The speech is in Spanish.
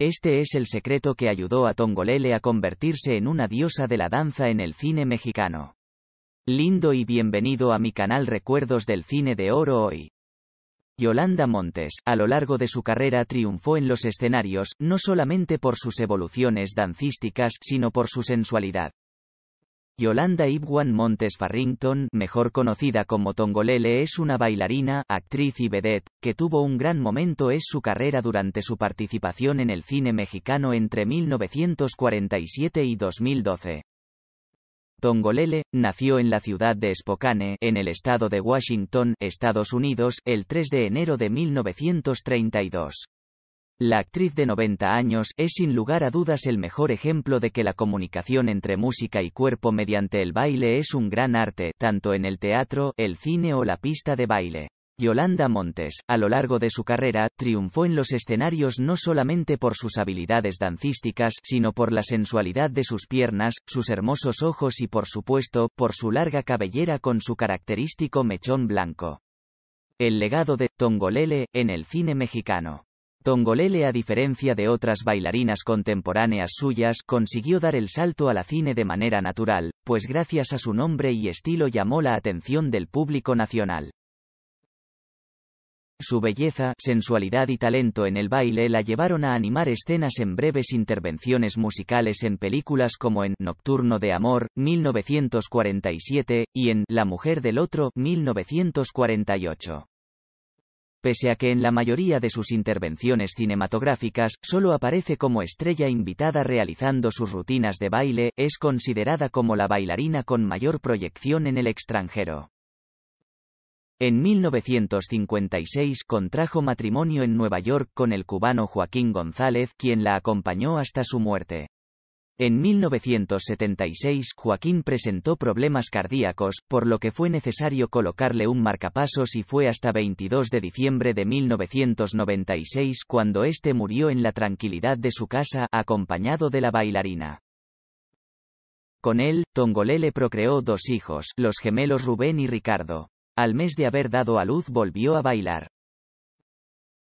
Este es el secreto que ayudó a Tongolele a convertirse en una diosa de la danza en el cine mexicano. Lindo y bienvenido a mi canal Recuerdos del Cine de Oro hoy. Yolanda Montes, a lo largo de su carrera triunfó en los escenarios, no solamente por sus evoluciones dancísticas, sino por su sensualidad. Yolanda Ibwan Montes Farrington, mejor conocida como Tongolele, es una bailarina, actriz y vedette, que tuvo un gran momento en su carrera durante su participación en el cine mexicano entre 1947 y 2012. Tongolele, nació en la ciudad de Spokane, en el estado de Washington, Estados Unidos, el 3 de enero de 1932. La actriz de 90 años es sin lugar a dudas el mejor ejemplo de que la comunicación entre música y cuerpo mediante el baile es un gran arte, tanto en el teatro, el cine o la pista de baile. Yolanda Montes, a lo largo de su carrera, triunfó en los escenarios no solamente por sus habilidades dancísticas, sino por la sensualidad de sus piernas, sus hermosos ojos y por supuesto, por su larga cabellera con su característico mechón blanco. El legado de Tongolele, en el cine mexicano. Tongolele a diferencia de otras bailarinas contemporáneas suyas, consiguió dar el salto a la cine de manera natural, pues gracias a su nombre y estilo llamó la atención del público nacional. Su belleza, sensualidad y talento en el baile la llevaron a animar escenas en breves intervenciones musicales en películas como en Nocturno de Amor, 1947, y en La Mujer del Otro, 1948 pese a que en la mayoría de sus intervenciones cinematográficas solo aparece como estrella invitada realizando sus rutinas de baile, es considerada como la bailarina con mayor proyección en el extranjero. En 1956 contrajo matrimonio en Nueva York con el cubano Joaquín González, quien la acompañó hasta su muerte. En 1976 Joaquín presentó problemas cardíacos, por lo que fue necesario colocarle un marcapasos y fue hasta 22 de diciembre de 1996 cuando este murió en la tranquilidad de su casa acompañado de la bailarina. Con él, le procreó dos hijos, los gemelos Rubén y Ricardo. Al mes de haber dado a luz volvió a bailar.